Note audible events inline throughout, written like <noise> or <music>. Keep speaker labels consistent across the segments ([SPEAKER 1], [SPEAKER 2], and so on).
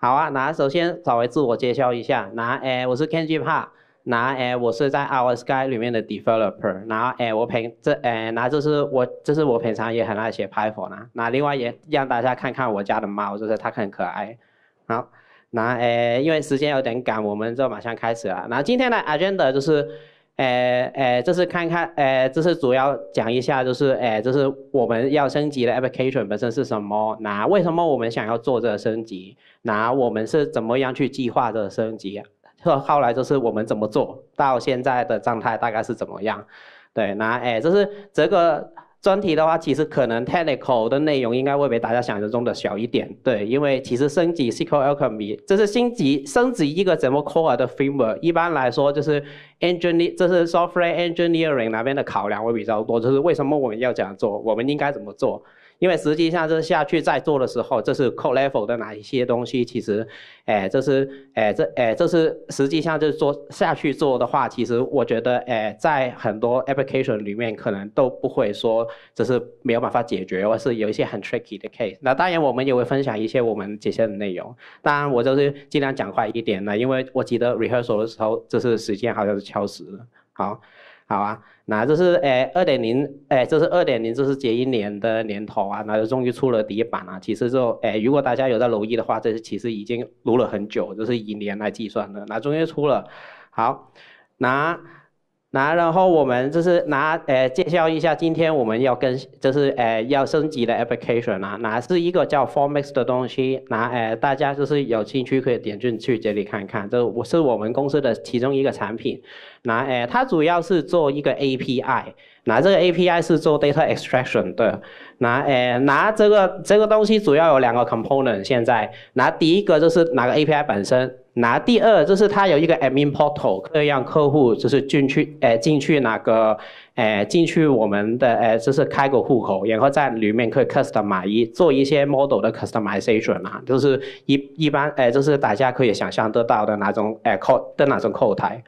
[SPEAKER 1] 好啊，那首先稍微自我介绍一下，那诶，我是 Kenji Park，那诶，我是在 Our s k y 里面的 developer，那诶，我平这诶，那这是我这是我平常也很爱写 Python，那另外也让大家看看我家的猫，就是它很可爱。好，那诶，因为时间有点赶，我们就马上开始了。那今天的 agenda 就是。哎哎，这是看看，哎，这是主要讲一下，就是哎，这是我们要升级的 application 本身是什么？那为什么我们想要做这个升级？那我们是怎么样去计划这个升级？后后来就是我们怎么做到现在的状态大概是怎么样？对，那哎，这是这个。专题的话，其实可能 technical 的内容应该会比大家想象中的小一点，对，因为其实升级 s q l Alchemy，这是升级升级一个什么 core 的 framework，一般来说就是 e n g i n e e r 这是 software engineering 那边的考量会比较多，就是为什么我们要这样做，我们应该怎么做。因为实际上是下去在做的时候，这是 co-level 的哪一些东西？其实，哎，这是，哎，这，哎，这是实际上就是做下去做的话，其实我觉得，哎，在很多 application 里面可能都不会说，这是没有办法解决，或是有一些很 tricky 的 case。那当然，我们也会分享一些我们这些的内容。当然，我就是尽量讲快一点了，因为我记得 rehearsal 的时候，这是时间好像是超时了。好，好啊。那这是诶二点零，诶这是二点零，这是结一年的年头啊，那就终于出了第一版了。其实就诶，如果大家有在留意的话，这是其实已经撸了很久，这是以年来计算的。那终于出了，好，那。那然后我们就是拿呃介绍一下今天我们要跟就是呃要升级的 application 啊，那是一个叫 Formix 的东西，拿呃大家就是有兴趣可以点进去这里看看，这我是我们公司的其中一个产品，拿呃它主要是做一个 API，拿这个 API 是做 data extraction 的，拿呃拿这个这个东西主要有两个 component 现在，拿第一个就是拿个 API 本身。那第二就是它有一个 admin portal，可以让客户就是进去，呃，进去哪个，呃，进去我们的，呃，就是开个户口，然后在里面可以 customize，做一些 model 的 customization 啊，就是一一般，呃，就是大家可以想象得到的那种，诶靠的那种后台。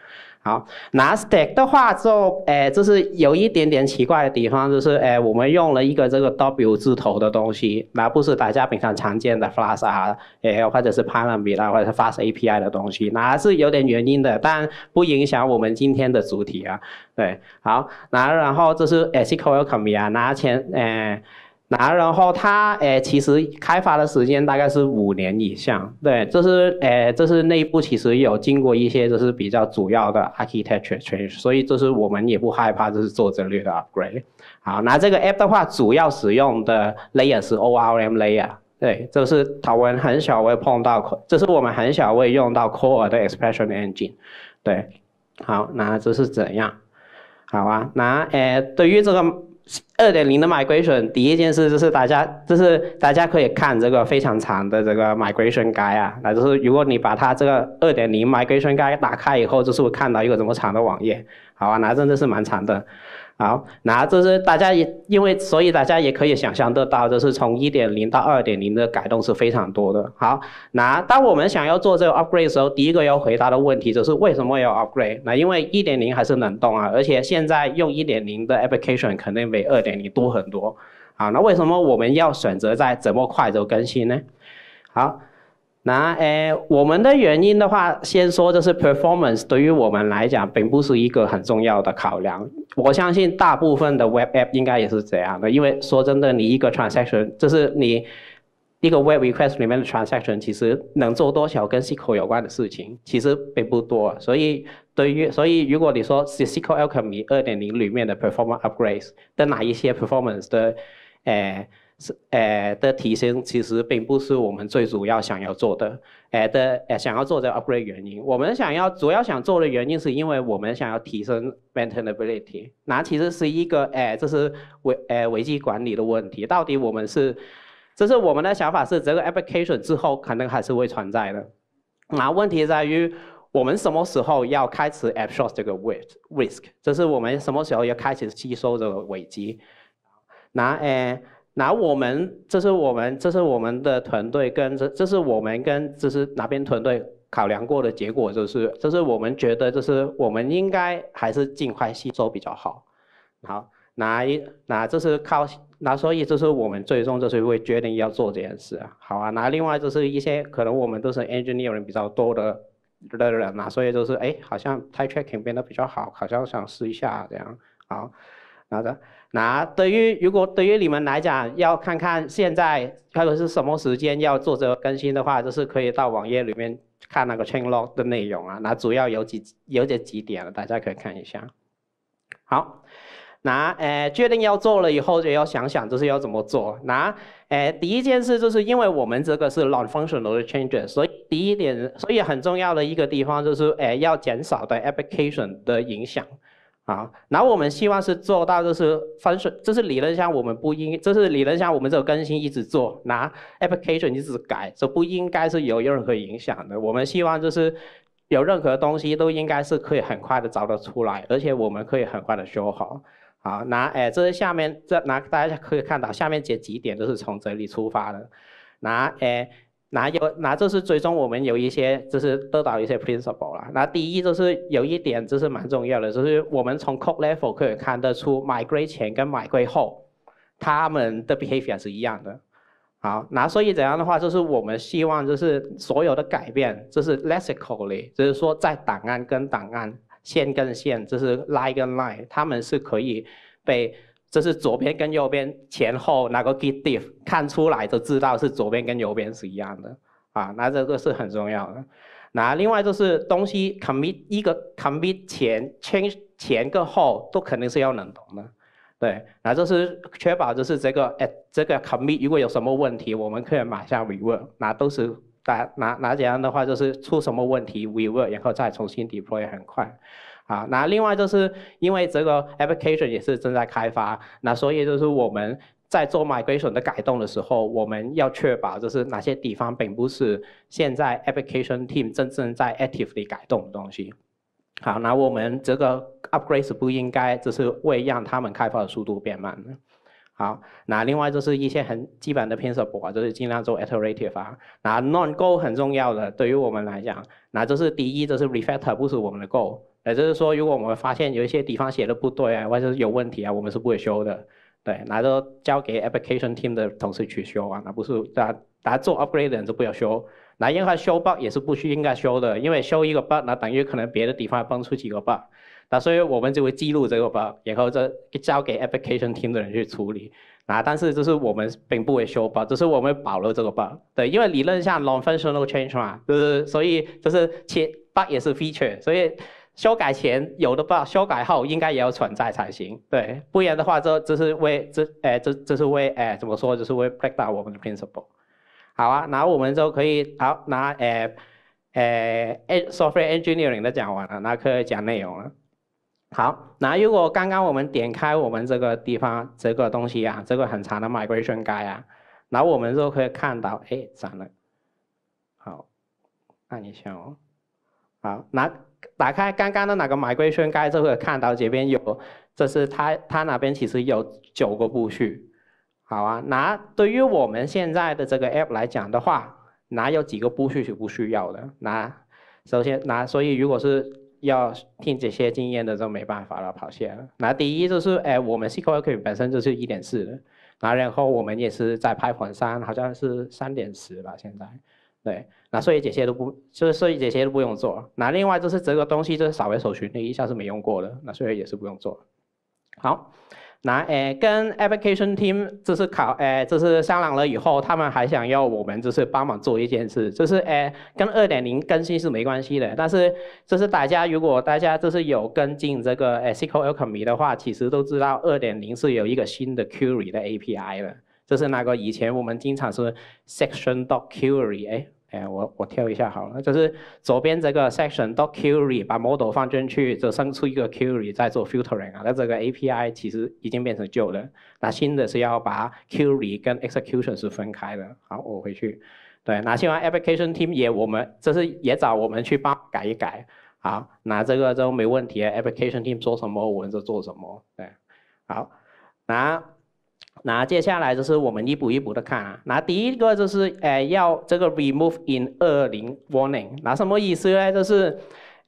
[SPEAKER 1] 好，拿 stack 的话就诶，就是有一点点奇怪的地方，就是诶，我们用了一个这个 W 字头的东西，那不是大家平常常见的 f l a s h 啊，l 或者是 Panorama 或者是 Fast API 的东西，那是有点原因的，但不影响我们今天的主题啊。对，好，那然后就是 s q l a l c h e m 啊，拿钱诶。那然后它诶，其实开发的时间大概是五年以上，对，这是诶，这是内部其实有经过一些就是比较主要的 architecture change，所以这是我们也不害怕，就是做这略的 upgrade。好，那这个 app 的话，主要使用的 layer 是 ORM layer，对，这是讨论很少会碰到，这是我们很少会用到 core 的 expression engine，对，好，那这是怎样？好啊，那诶，对于这个。二点零的 migration，第一件事就是大家，就是大家可以看这个非常长的这个 migration migration guy 啊，那就是如果你把它这个二点零 migration migration guy 打开以后，就是会看到一个这么长的网页，好吧，那真的是蛮长的。好，那这是大家也因为所以大家也可以想象得到，这是从一点零到二点零的改动是非常多的。好，那当我们想要做这个 upgrade 的时候，第一个要回答的问题就是为什么要 upgrade？那因为一点零还是冷冻啊，而且现在用一点零的 application 肯定比二点零多很多啊。那为什么我们要选择在这么快就更新呢？好。那诶，我们的原因的话，先说就是 performance 对于我们来讲，并不是一个很重要的考量。我相信大部分的 Web App 应该也是这样的，因为说真的，你一个 transaction，就是你一个 Web request 里面的 transaction，其实能做多少跟 SQL 有关的事情，其实并不多。所以对于，所以如果你说 SQLAlchemy 二点零里面的 performance upgrades 的哪一些 performance 的，诶。是诶的提升，其实并不是我们最主要想要做的诶的诶想要做的 upgrade 原因。我们想要主要想做的原因，是因为我们想要提升 maintainability。那其实是一个诶这是危诶危机管理的问题。到底我们是，这是我们的想法是这个 application 之后可能还是会存在的。那问题在于我们什么时候要开始 absorb 这个 risk？这是我们什么时候要开始吸收这个危机？那诶。那我们这是我们这是我们的团队跟这这是我们跟这是哪边团队考量过的结果，就是这是我们觉得就是我们应该还是尽快吸收比较好。好，那那这是靠那所以这是我们最终就是会决定要做这件事啊。好啊，那另外就是一些可能我们都是 engineer 人比较多的的人嘛，所以就是哎，好像 t i p e tracking 变得比较好，好像想试一下这样。好，拿的。那对于如果对于你们来讲，要看看现在要是什么时间要做这个更新的话，就是可以到网页里面看那个 chain log 的内容啊。那主要有几有这几点，了，大家可以看一下。好，那诶，决定要做了以后，就要想想就是要怎么做。那诶，第一件事就是因为我们这个是 non-functional 的 changes，所以第一点，所以很重要的一个地方就是诶，要减少对 application 的影响。啊，后我们希望是做到就是分水，这是理论上我们不应，这是理论上我们这个更新一直做，拿 application 一直改，这不应该是有任何影响的。我们希望就是有任何东西都应该是可以很快的找得出来，而且我们可以很快的修好。好，那哎，这是下面这，那大家可以看到下面这几点都是从这里出发的。那哎。那有那就是最终我们有一些就是得到一些 principle 啦。那第一就是有一点就是蛮重要的，就是我们从 code level 可以看得出，买归前跟买归后，他们的 behavior 是一样的。好，那所以怎样的话，就是我们希望就是所有的改变，就是 l a s i c a l l y 就是说在档案跟档案、线跟线、就是 line 跟 line，他们是可以被这是左边跟右边前后那个 git diff 看出来就知道是左边跟右边是一样的啊，那这个是很重要的。那另外就是东西 commit 一个 commit 前 change 前跟后都肯定是要能懂的，对。那就是确保就是这个哎这个 commit 如果有什么问题，我们可以马上 r e w o r k 那都是哪哪哪几样的话就是出什么问题 r e w o r k 然后再重新 deploy 很快。啊，那另外就是因为这个 application 也是正在开发，那所以就是我们在做 migration 的改动的时候，我们要确保就是哪些地方并不是现在 application team 真正在 actively 改动的东西。好，那我们这个 upgrade 不应该就是为让他们开发的速度变慢。好，那另外就是一些很基本的 principle，就是尽量做 iterative。啊。那 non-go 很重要的，对于我们来讲，那这是第一，这是 r e f a c t o r 不是我们的 goal。也就是说，如果我们发现有一些地方写的不对啊，或者是有问题啊，我们是不会修的。对，拿都交给 application team 的同事去修啊，那不是，大家做 upgrade 的人就不要修。那任何修 bug 也是不需应该修的，因为修一个 bug，那等于可能别的地方崩出几个 bug。那所以我们就会记录这个 bug，然后这交给 application team 的人去处理。啊，但是这是我们并不会修 bug，只是我们保留这个 bug。对，因为理论上 long functional change 嘛，就是所以就是切 bug 也是 feature，所以。修改前有的吧，修改后应该也要存在才行，对，不然的话，这这是为这哎这这是为哎怎么说，就是为 break down 我们的 principle，好啊，然后我们就可以好拿哎哎 software engineering 的讲完了，那可以讲内容了。好，那如果刚刚我们点开我们这个地方这个东西啊，这个很长的 migration guy 啊，那我们就可以看到哎涨了，好，按一下哦，好那。打开刚刚的那个买贵圈盖就会看到这边有，这是它它那边其实有九个步序，好啊。那对于我们现在的这个 app 来讲的话，哪有几个步序是不需要的？那首先那所以，如果是要听这些经验的，就没办法了，跑线了。那第一就是，哎，我们 c q r c l e 本身就是一点四的，那然后我们也是在拍 n 三，好像是三点十吧，现在。对，那所以这些都不，就是所以这些都不用做。那另外就是这个东西就是扫微手群那一下是没用过的，那所以也是不用做。好，那诶跟 Application Team 这是考诶这是商量了以后，他们还想要我们就是帮忙做一件事，就是诶跟二点零更新是没关系的，但是就是大家如果大家就是有跟进这个 SQLAlchemy 的话，其实都知道二点零是有一个新的 Query 的 API 的。就是那个以前我们经常是 section doc query，哎哎，我我跳一下好了，就是左边这个 section doc query 把 model 放进去，就生出一个 query 再做 filtering 啊，那这个 API 其实已经变成旧的，那新的是要把 query 跟 execution 是分开的。好，我回去，对，希望 application team 也我们这是也找我们去帮改一改，好，那这个都没问题，application team 说什么我们就做什么，对，好，那。那接下来就是我们一步一步的看啊。那第一个就是，哎，要这个 remove in 二零 warning，那什么意思呢？就是，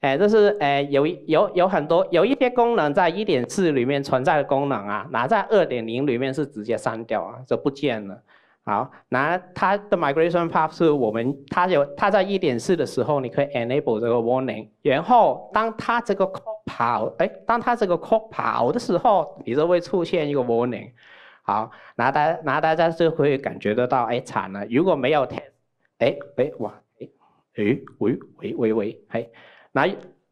[SPEAKER 1] 哎，就是哎，有有有很多有一些功能在一点四里面存在的功能啊，那在二点零里面是直接删掉啊，就不见了。好，那它的 migration path 是我们它有它在一点四的时候你可以 enable 这个 warning，然后当它这个 c 跑，哎，当它这个 c 跑的时候，你就会出现一个 warning。好，那大那大家就会感觉得到，哎惨了，如果没有 test，哎哎哇，哎喂喂喂喂，哎，那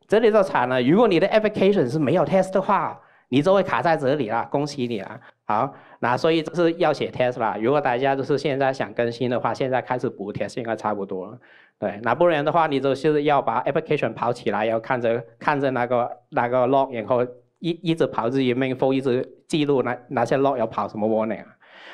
[SPEAKER 1] 这里就惨了。如果你的 application 是没有 test 的话，你就会卡在这里了，恭喜你了。好，那所以就是要写 test 啦。如果大家就是现在想更新的话，现在开始补 test 应该差不多了。对，那不然的话，你就是要把 application 跑起来，要看着看着那个那个 log，然后一一直跑自己 main f o r 一直。记录哪哪些 log 有跑什么 warning，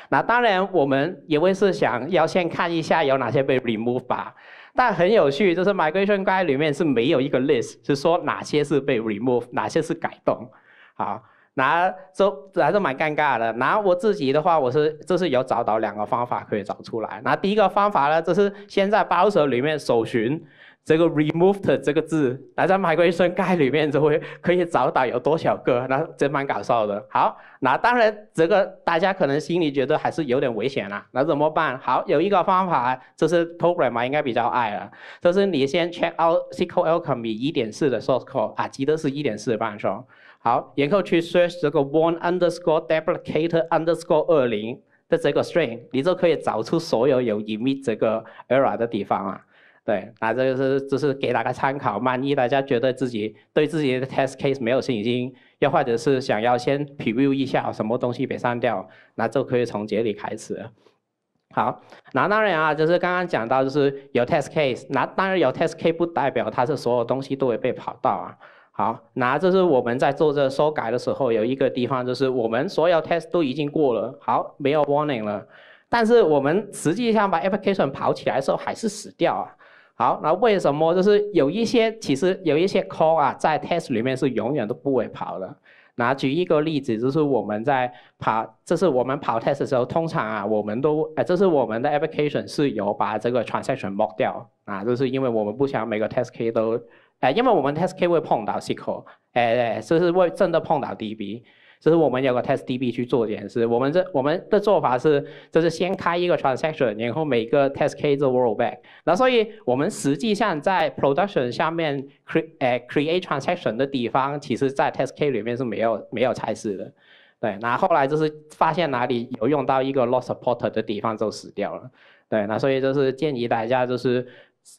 [SPEAKER 1] 那当然我们也会是想要先看一下有哪些被 remove 吧，但很有趣，就是 migration guide 里面是没有一个 list，是说哪些是被 remove，哪些是改动，好，那这还是蛮尴尬的。那我自己的话，我是这是有找到两个方法可以找出来。那第一个方法呢，就是先在 browser 里面搜寻。这个 removed 这个字，大家买过一份代码里面就会可以找到有多少个，那真蛮搞笑的。好，那当然这个大家可能心里觉得还是有点危险了，那怎么办？好，有一个方法，就是 programmer 应该比较爱了，就是你先 check out C++ 一点四的 source code，啊，记得是一点四版本，好，然后去 search 这个 one underscore deblicator underscore 二零的这个 string，你就可以找出所有有隐秘这个 error 的地方了。对，那这个是只是给大家参考，万一大家觉得自己对自己的 test case 没有信心，又或者是想要先 preview 一下什么东西被删掉，那就可以从这里开始。好，那当然啊，就是刚刚讲到，就是有 test case，那当然有 test case 不代表它是所有东西都会被跑到啊。好，那这是我们在做这修改的时候，有一个地方就是我们所有 test 都已经过了，好，没有 warning 了，但是我们实际上把 application 跑起来的时候还是死掉啊。好，那为什么就是有一些其实有一些 call 啊，在 test 里面是永远都不会跑的。那举一个例子，就是我们在跑，这是我们跑 test 的时候，通常啊，我们都，哎，这是我们的 application 是有把这个 transaction 模掉啊，就是因为我们不想每个 test k 都，哎，因为我们 test k 会碰到 SQL，哎，就是会真的碰到 DB。就是我们有个 test DB 去做这件事。我们这我们的做法是，就是先开一个 transaction，然后每个 test case roll back。那所以我们实际上在 production 下面 cre create transaction 的地方，其实在 test case 里面是没有没有差事的。对，那后来就是发现哪里有用到一个 l o s s support 的地方就死掉了。对，那所以就是建议大家就是。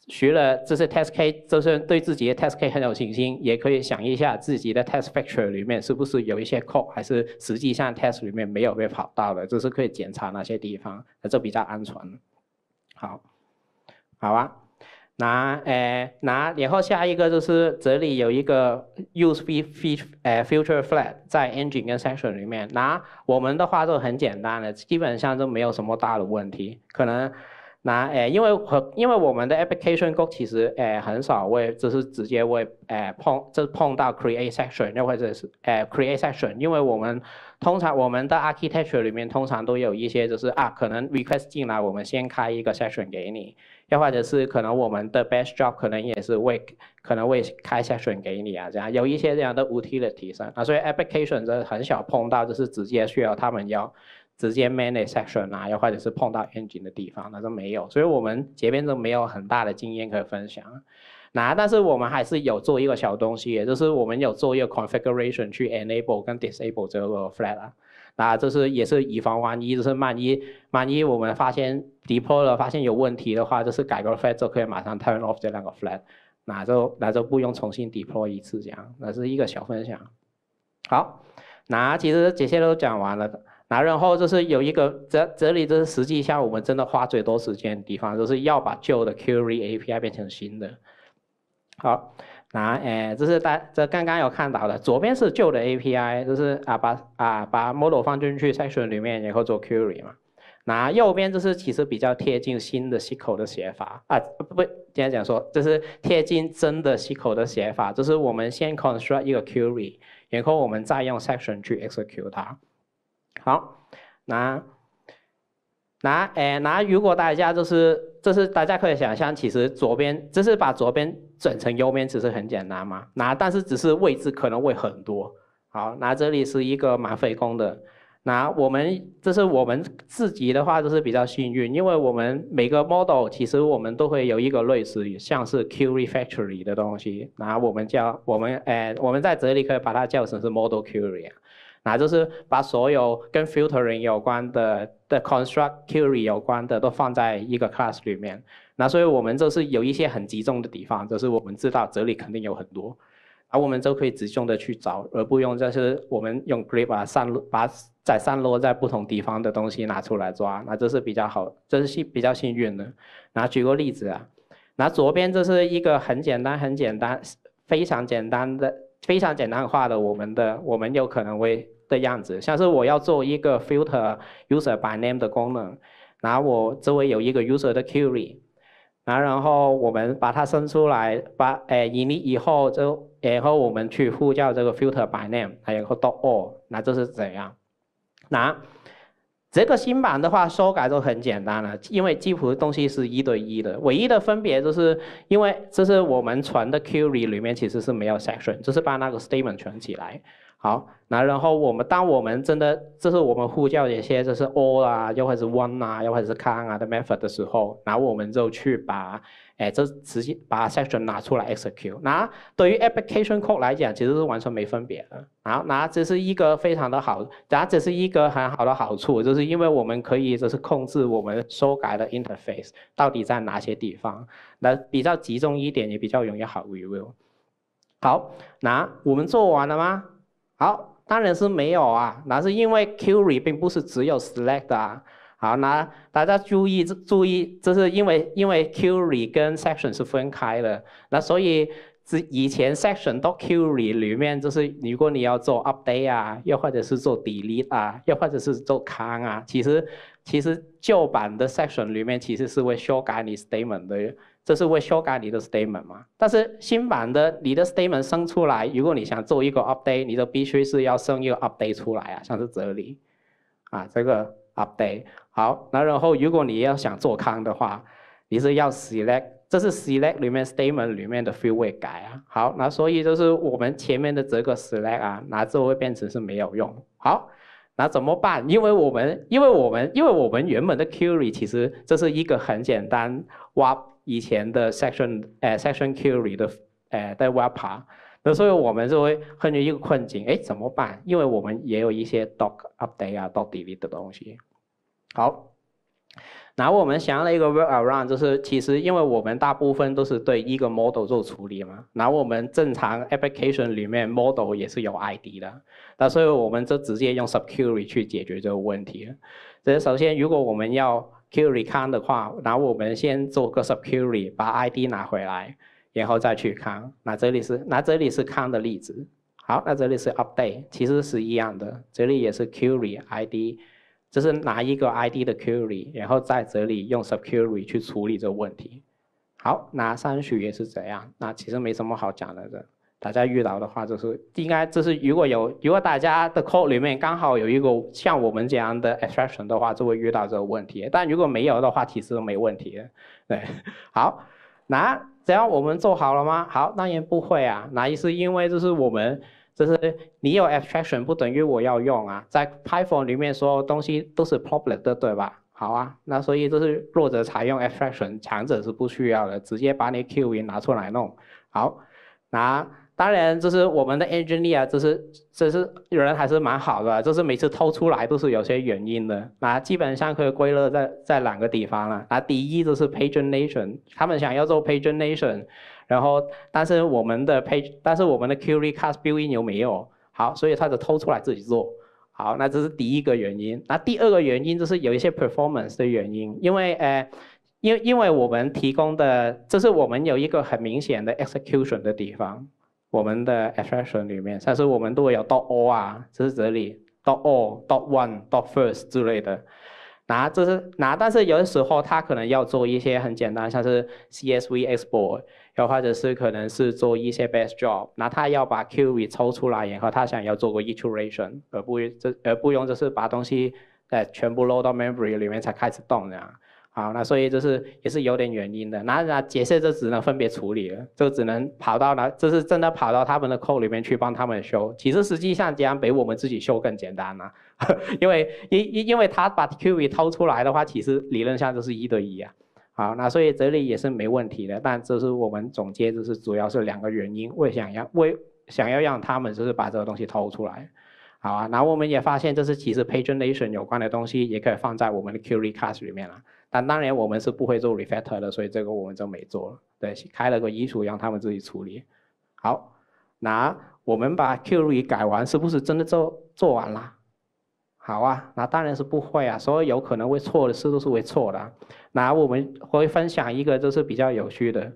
[SPEAKER 1] 学了，这些 test case，就是对自己的 test case 很有信心，也可以想一下自己的 test f a c t o r y 里面是不是有一些 code，还是实际上 test 里面没有被跑到的，就是可以检查哪些地方，那就比较安全。好，好啊。拿诶，拿，然后下一个就是这里有一个 use be fee 诶 future flat 在 engine 跟 section 里面，拿我们的话就很简单了，基本上就没有什么大的问题，可能。那诶，因为和因为我们的 application go 其实诶很少会，就是直接会诶碰，就是碰到 create s e c t i o n 又或者是诶 create s e c t i o n 因为我们通常我们的 architecture 里面通常都有一些就是啊，可能 request 进来，我们先开一个 s e c t i o n 给你，又或者是可能我们的 b e s t job 可能也是会，可能会开 s e c t i o n 给你啊，这样有一些这样的无 T 的提升啊，所以 application 很少碰到就是直接需要他们要。直接 manage section 啊，又或者是碰到陷阱的地方，那都没有，所以我们这边都没有很大的经验可以分享。那但是我们还是有做一个小东西，也就是我们有做一个 configuration 去 enable 跟 disable 这个 flag 啊，那这是也是以防万一，就是万一万一我们发现 deploy 发现有问题的话，就是改个 flag 就可以马上 turn off 这两个 flag，那就那就不用重新 deploy 一次这样，那是一个小分享。好，那其实这些都讲完了的。那然后就是有一个，这这里就是实际上我们真的花最多时间的地方，就是要把旧的 query API 变成新的。好，那诶，这是大这刚刚有看到的，左边是旧的 API，就是啊把啊把 model 放进去 section 里面，然后做 query 嘛。那右边就是其实比较贴近新的 SQL 的写法啊，不不，今天讲说就是贴近真的 SQL 的写法，就是我们先 construct 一个 query，然后我们再用 section 去 execute 它。好，那那诶，那如果大家就是，这是大家可以想象，其实左边这是把左边整成右边，其实很简单嘛。那但是只是位置可能会很多。好，那这里是一个马匪工的。那我们这是我们自己的话，就是比较幸运，因为我们每个 model 其实我们都会有一个类似于像是 q u e r i factory 的东西。那我们叫我们诶，我们在这里可以把它叫成是 model query。啊，就是把所有跟 filtering 有关的、的 construct query 有关的都放在一个 class 里面。那所以我们就是有一些很集中的地方，就是我们知道这里肯定有很多，而我们就可以集中的去找，而不用就是我们用 grep 把散把在散落在不同地方的东西拿出来抓。那这是比较好，这是幸比较幸运的。那举个例子啊，那左边这是一个很简单、很简单、非常简单的、非常简单化的我们的，我们有可能会。的样子，像是我要做一个 filter user by name 的功能，然后我周围有一个 user 的 query，后然后我们把它生出来，把诶，以利以后就，然后我们去呼叫这个 filter by name，还有 dot all，那这是怎样？那这个新版的话修改就很简单了，因为基乎东西是一对一的，唯一的分别就是因为这是我们传的 query 里面其实是没有 section，就是把那个 statement 存起来。好，那然后我们当我们真的这是我们呼叫一些就是 all 啊，又或者是 one 啊，又或者是 k a n 啊的 method 的时候，那我们就去把，哎，这直接把 section 拿出来 execute。那对于 application code 来讲，其实是完全没分别的好，那这是一个非常的好，然后这是一格很好的好处，就是因为我们可以就是控制我们修改的 interface 到底在哪些地方，那比较集中一点，也比较容易好 review。好，那我们做完了吗？好，当然是没有啊，那是因为 query 并不是只有 select 啊。好，那大家注意注意，这是因为因为 query 跟 section 是分开的，那所以之以前 section 到 query 里面，就是如果你要做 update 啊，又或者是做 delete 啊，又或者是做 can 啊，其实其实旧版的 section 里面其实是会修改你 statement 的。这是为修改你的 statement 嘛？但是新版的你的 statement 生出来，如果你想做一个 update，你就必须是要生一个 update 出来啊，像是这里，啊，这个 update。好，那然后如果你要想做康的话，你是要 select，这是 select 里面 statement 里面的 f e e l d 改啊。好，那所以就是我们前面的这个 select 啊，那后会变成是没有用。好，那怎么办？因为我们，因为我们，因为我们原本的 query 其实这是一个很简单挖。以前的 section，诶，section query 的诶，在 w h e p e 爬，那所以我们就会陷入一个困境，哎，怎么办？因为我们也有一些 doc update 啊、doc delete 的东西。好，那我们想了一个 workaround，就是其实因为我们大部分都是对一个 model 做处理嘛，那我们正常 application 里面 model 也是有 ID 的，那所以我们就直接用 security 去解决这个问题。这首先，如果我们要 Query n 的话，那我们先做个 security，把 ID 拿回来，然后再去看。那这里是，那这里是康的例子。好，那这里是 update，其实是一样的，这里也是 query ID，这是拿一个 ID 的 query，然后在这里用 security 去处理这个问题。好，那三许也是这样，那其实没什么好讲的这。大家遇到的话，就是应该就是如果有如果大家的 code 里面刚好有一个像我们这样的 a t t r a c t i o n 的话，就会遇到这个问题。但如果没有的话，其实都没问题。对，<laughs> 好，那只要我们做好了吗？好，那也不会啊。那是因为就是我们就是你有 abstraction 不等于我要用啊，在 Python 里面所有东西都是 public 的，对吧？好啊，那所以就是弱者才用 abstraction，强者是不需要的，直接把你 q 也拿出来弄。好，那。当然，就是我们的 engineer 就是就是人还是蛮好的，就是每次偷出来都是有些原因的那基本上可以归类在在两个地方了那第一就是 pagination，他们想要做 pagination，然后但是我们的 page，但是我们的 query cost building 又没有好，所以他就偷出来自己做。好，那这是第一个原因。那第二个原因就是有一些 performance 的原因，因为呃，因因为我们提供的，这是我们有一个很明显的 execution 的地方。我们的 a t t r a c t i o n 里面，但是我们都会有 dot o 啊，这是这里 dot o dot one、dot first 之类的。拿这是那，但是有的时候他可能要做一些很简单，像是 CSV export，又或者是可能是做一些 b e s t job。那他要把 query 抽出来，然后他想要做个 iteration，而不用这而不用就是把东西呃全部 load 到 memory 里面才开始动这样。好，那所以就是也是有点原因的，那那解释就只能分别处理了，就只能跑到那，就是真的跑到他们的扣里面去帮他们修。其实实际上，这样比我们自己修更简单了，<laughs> 因为因因因为他把 Q V 偷出来的话，其实理论上就是一对一啊。好，那所以这里也是没问题的，但这是我们总结，就是主要是两个原因，为想要为想要让他们就是把这个东西偷出来，好啊。那我们也发现，这是其实 pagination 有关的东西也可以放在我们的 Q e c a s s 里面了。但当然我们是不会做 refactor 的，所以这个我们就没做。了。对，开了个遗嘱让他们自己处理。好，那我们把 Q 语改完，是不是真的做做完了？好啊，那当然是不会啊，所以有可能会错的事都是会错的。那我们会分享一个就是比较有趣的，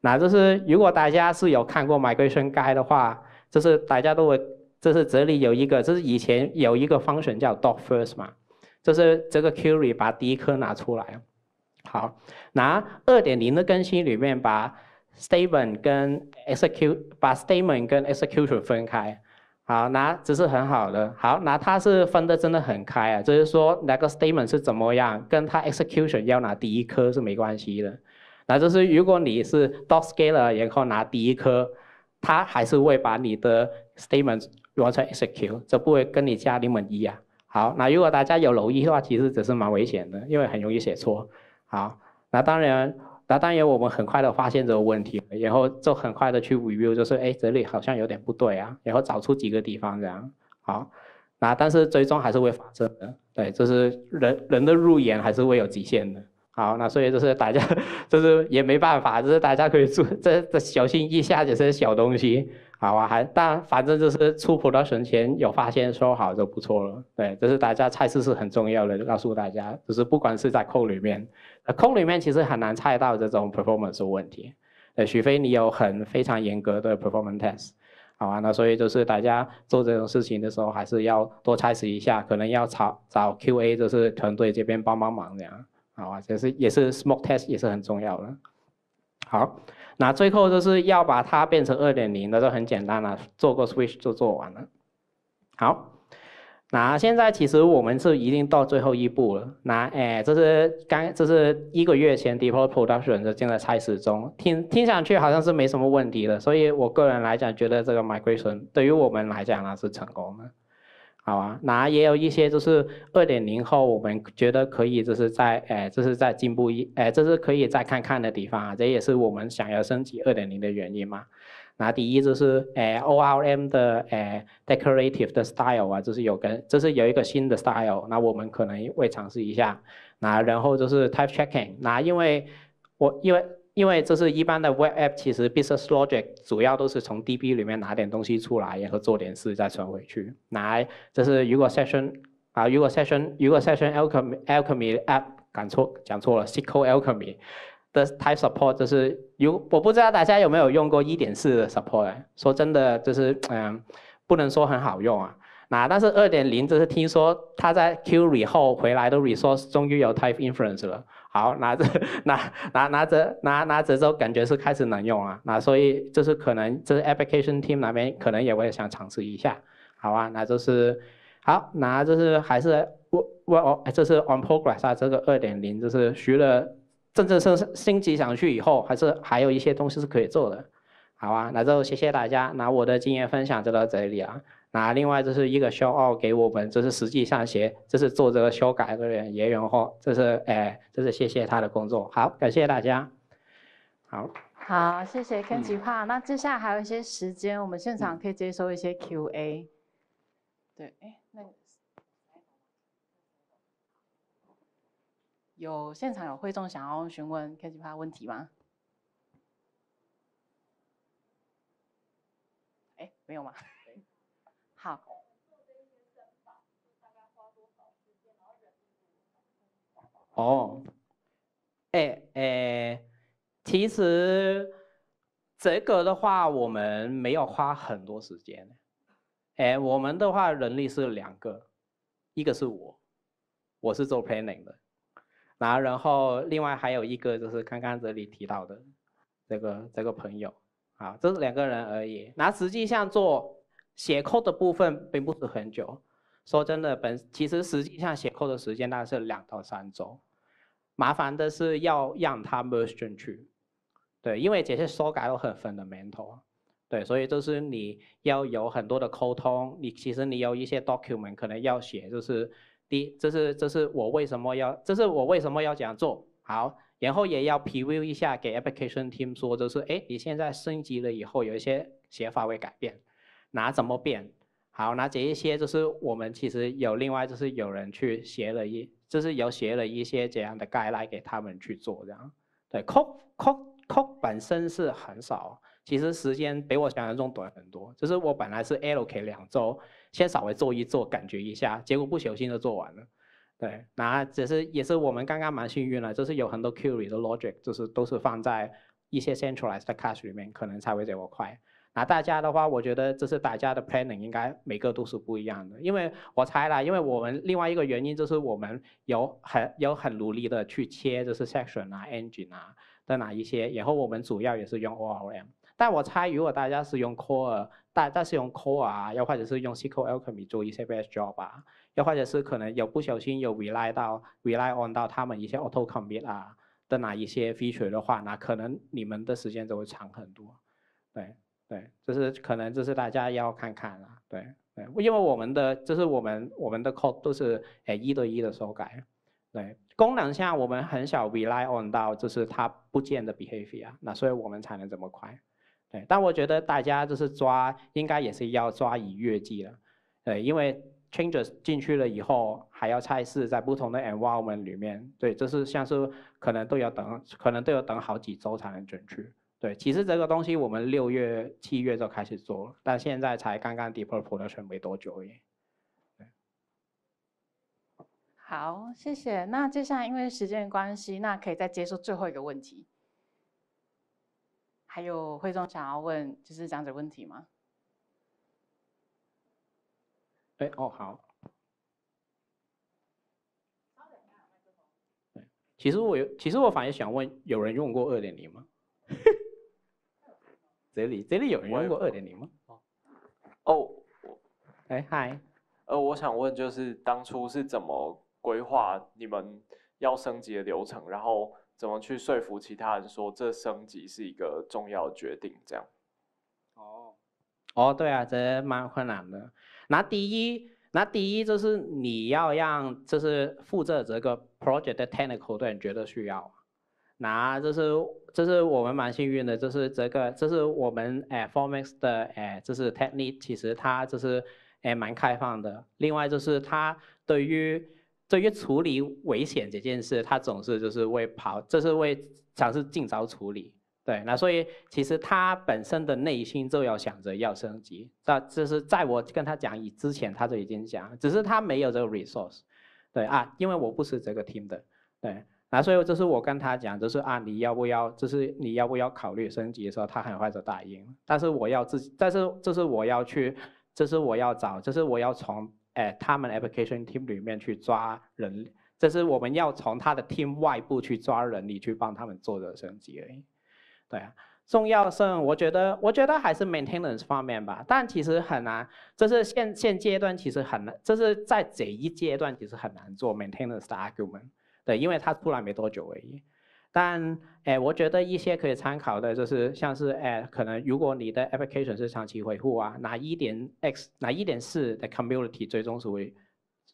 [SPEAKER 1] 那就是如果大家是有看过《买归顺街》的话，就是大家都会，就是这里有一个，就是以前有一个 function 叫 d o g first 嘛。这是这个 q u e r y 把第一颗拿出来，好，拿二点零的更新里面把 statement 跟 execute 把 statement 跟 execution 分开，好，拿这是很好的，好，拿它是分的真的很开啊，就是说哪个 statement 是怎么样，跟它 execution 要拿第一颗是没关系的，那就是如果你是 d o dog scale r 然后拿第一颗，它还是会把你的 statement 完成 execute，这不会跟你加零点一啊。好，那如果大家有留意的话，其实只是蛮危险的，因为很容易写错。好，那当然，那当然我们很快的发现这个问题，然后就很快的去 review，就是哎这里好像有点不对啊，然后找出几个地方这样。好，那但是最终还是会发生的，对，就是人人的入眼还是会有极限的。好，那所以就是大家 <laughs> 就是也没办法，就是大家可以注这这小心一下，就是小东西。好啊，还但反正就是出葡萄神前有发现说好就不错了。对，这是大家测是很重要的，告诉大家，就是不管是在空里面，呃，空里面其实很难猜到这种 performance 问题。呃，许飞，你有很非常严格的 performance test，好啊。那所以就是大家做这种事情的时候，还是要多测一下，可能要找找 QA 就是团队这边帮帮忙这样，好啊，这是也是 smoke test 也是很重要的。好。那最后就是要把它变成二点零，那就很简单了，做个 switch 就做完了。好，那现在其实我们是已经到最后一步了。那哎，这是刚，这是一个月前 deploy production 进在测试中，听听上去好像是没什么问题的。所以我个人来讲，觉得这个 migration 对于我们来讲呢是成功的。好啊，那也有一些就是二点零后，我们觉得可以，就是在哎，就是在进步一，哎，这是可以再看看的地方啊，这也是我们想要升级二点零的原因嘛。那第一就是哎，ORM 的哎，decorative 的 style 啊，就是有跟，就是有一个新的 style，那我们可能会尝试一下。那然后就是 type checking，那因为我因为。因为这是一般的 Web App，其实 Business Logic 主要都是从 DB 里面拿点东西出来，然后做点事再传回去。来，这是如果 Session 啊，如果 Session，如果 Session Alchemy App，讲错讲错了，SQL Alchemy 的 Type Support，就是，如我不知道大家有没有用过1.4的 Support，说真的就是，嗯，不能说很好用啊。那但是2.0，这是听说他在 q u e 以后回来的 Resource 终于有 Type Inference 了。好，拿着拿拿拿着拿拿着之后，感觉是开始能用了。那所以就是可能，就是 application team 那边可能也会想尝试一下，好吧？那就是好，那就是还是我我哦，这是 on progress 啊，这个二点零就是徐了真正升升级上去以后，还是还有一些东西是可以做的。好啊，那就谢谢大家。那我的经验分享就到这里了。那另外，这是一个骄傲给我们，这是实际上写，这是做这个修改的人，也然后这是哎，这是谢谢他的工作。好，感谢大家。好，好，谢谢 Kenji p a 那接下来还有一些时间，我们现场可以接收一些 Q&A。对，哎，那有现场有会众想要询问 Kenji p a 问题吗？没有吗？<laughs> 好。哦，哎哎，其实这个的话，我们没有花很多时间。哎，我们的话，人力是两个，一个是我，我是做 planning 的，然后然后另外还有一个就是刚刚这里提到的，这个这个朋友。啊，这是两个人而已。那实际上做斜扣的部分并不是很久。说真的，本其实实际上斜扣的时间大概是两到三周。麻烦的是要让它 merge 进去，对，因为这些修改都很分的 a 头，对，所以就是你要有很多的沟通。你其实你有一些 document 可能要写，就是第一，这是这是我为什么要，这是我为什么要这样做好。然后也要 preview 一下给 application team 说，就是哎，你现在升级了以后有一些写法会改变，哪怎么变？好，那这一些就是我们其实有另外就是有人去写了一，就是有写了一些这样的 Guide 来给他们去做这样。对，cook cook cook 本身是很少，其实时间比我想象中短很多。就是我本来是 LK 两周，先稍微做一做感觉一下，结果不小心就做完了。对，那只是也是我们刚刚蛮幸运了，就是有很多 query 的 logic，就是都是放在一些 centralized cache 里面，可能才会这么快。那大家的话，我觉得这是大家的 planning 应该每个都是不一样的，因为我猜了，因为我们另外一个原因就是我们有很有很努力的去切就是 section 啊、engine 啊的哪一些，然后我们主要也是用 ORM。但我猜如果大家是用 Core，但但是用 Core 啊，又或者是用 SQLAlchemy 做一些 b e s t job 吧。又或者是可能有不小心有 rely 到 rely on 到他们一些 auto commit 啊的哪一些 feature 的话，那可能你们的时间就会长很多。对对，这是可能，这是大家要看看了。对对，因为我们的这是我们我们的 code 都是诶一对一的修改。对，功能下我们很少 rely on 到就是它不见的 behavior，那所以我们才能这么快。对，但我觉得大家就是抓应该也是要抓以月计了。对，因为。Changes 进去了以后，还要测试在不同的 environment 里面，对，这是像是可能都要等，可能都要等好几周才能准确。对，其实这个东西我们六月、七月就开始做了，但现在才刚刚 deploy production 没多久耶。好，谢谢。那接下来因为时间关系，那可以再接受最后一个问题。还有慧中想要问，就是长者问题吗？哎哦好，其实我有，其实我反而想问，有人用过二点零吗？<laughs> 这里这里有人用过二点零吗？哦，哎嗨，呃，我想问就是当初是怎么规划你们要升级的流程，然后怎么去说服其他人说这升级是一个重要决定？这样？哦哦，对啊，这蛮困难的。那第一，那第一就是你要让，就是负责这个 project 的 technical 的人觉得需要。那这是这是我们蛮幸运的，就是这个，这是我们哎 Formex 的哎，就是 technique，其实它就是哎蛮开放的。另外就是它对于对于处理危险这件事，它总是就是为跑，这是为尝试尽早处理。对，那所以其实他本身的内心就要想着要升级，那这是在我跟他讲以之前，他就已经讲，只是他没有这个 resource。对啊，因为我不是这个 team 的，对那所以这是我跟他讲，就是啊，你要不要，就是你要不要考虑升级？的时候，他很快就答应，但是我要自己，但是这是我要去，这是我要找，这是我要从哎他们 application team 里面去抓人，这是我们要从他的 team 外部去抓人力去帮他们做的升级而已。对啊，重要性我觉得，我觉得还是 maintenance 方面吧。但其实很难，这是现现阶段其实很难，这是在这一阶段其实很难做 maintenance 的 argument。对，因为它出来没多久而已。但诶，我觉得一些可以参考的，就是像是诶，可能如果你的 application 是长期维护啊，哪一点 x 哪一点四的 community 最终是会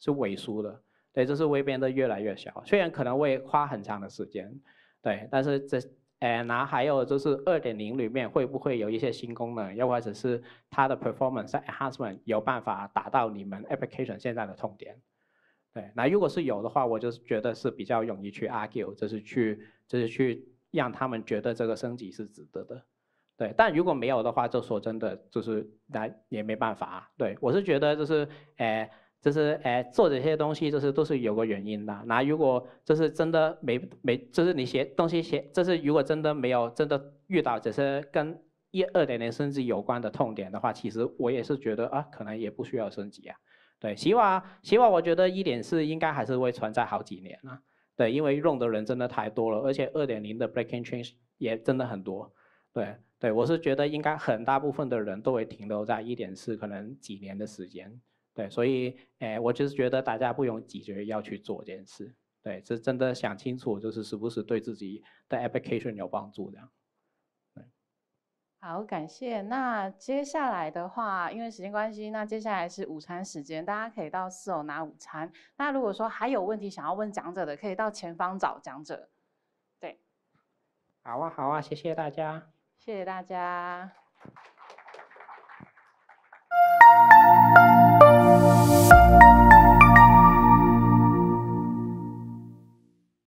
[SPEAKER 1] 是萎缩的，对，就是会变得越来越小。虽然可能会花很长的时间，对，但是这。哎，那还有就是二点零里面会不会有一些新功能，又或者是它的 performance enhancement 有办法达到你们 application 现在的痛点？对，那如果是有的话，我就是觉得是比较容易去 argue，就是去，就是去让他们觉得这个升级是值得的。对，但如果没有的话，就说真的，就是那也没办法。对我是觉得就是，哎。就是哎，做这些东西就是都是有个原因的。那如果就是真的没没，就是你写东西写，就是如果真的没有真的遇到这些跟一、二点零升级有关的痛点的话，其实我也是觉得啊，可能也不需要升级啊。对，希望希望我觉得一点四应该还是会存在好几年啊。对，因为用的人真的太多了，而且二点零的 breaking change 也真的很多。对对，我是觉得应该很大部分的人都会停留在一点四，可能几年的时间。对，所以，哎，我就是觉得大家不用急着要去做这件事。对，是真的想清楚，就是是不是对自己的 application 有帮助的。好，感谢。那接下来的话，因为时间关系，那接下来是午餐时间，大家可以到四楼拿午餐。那如果说还有问题想要问讲者的，可以到前方找讲者。对。好啊，好啊，谢谢大家，谢谢大家。Thank you